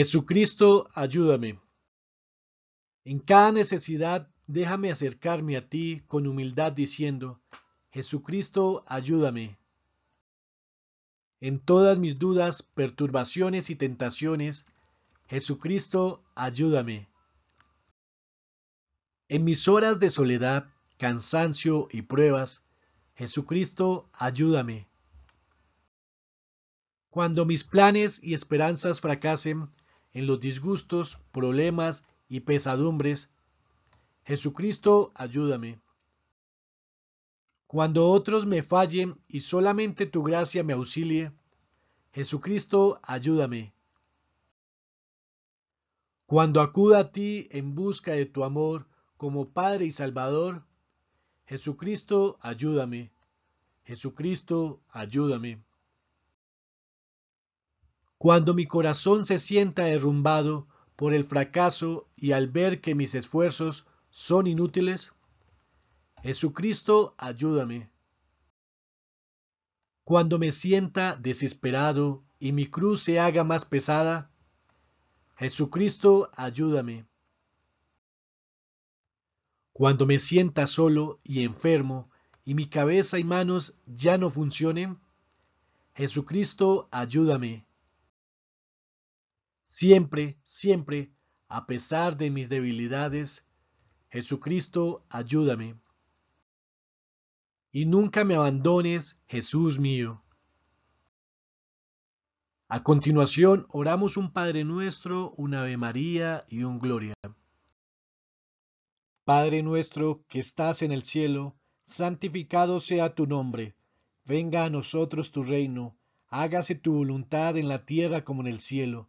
Jesucristo, ayúdame. En cada necesidad, déjame acercarme a ti con humildad diciendo, Jesucristo, ayúdame. En todas mis dudas, perturbaciones y tentaciones, Jesucristo, ayúdame. En mis horas de soledad, cansancio y pruebas, Jesucristo, ayúdame. Cuando mis planes y esperanzas fracasen, en los disgustos, problemas y pesadumbres. Jesucristo, ayúdame. Cuando otros me fallen y solamente tu gracia me auxilie, Jesucristo, ayúdame. Cuando acuda a ti en busca de tu amor como Padre y Salvador, Jesucristo, ayúdame. Jesucristo, ayúdame. Cuando mi corazón se sienta derrumbado por el fracaso y al ver que mis esfuerzos son inútiles, Jesucristo, ayúdame. Cuando me sienta desesperado y mi cruz se haga más pesada, Jesucristo, ayúdame. Cuando me sienta solo y enfermo y mi cabeza y manos ya no funcionen, Jesucristo, ayúdame. Siempre, siempre, a pesar de mis debilidades, Jesucristo, ayúdame. Y nunca me abandones, Jesús mío. A continuación, oramos un Padre nuestro, un Ave María y un Gloria. Padre nuestro que estás en el cielo, santificado sea tu nombre. Venga a nosotros tu reino, hágase tu voluntad en la tierra como en el cielo.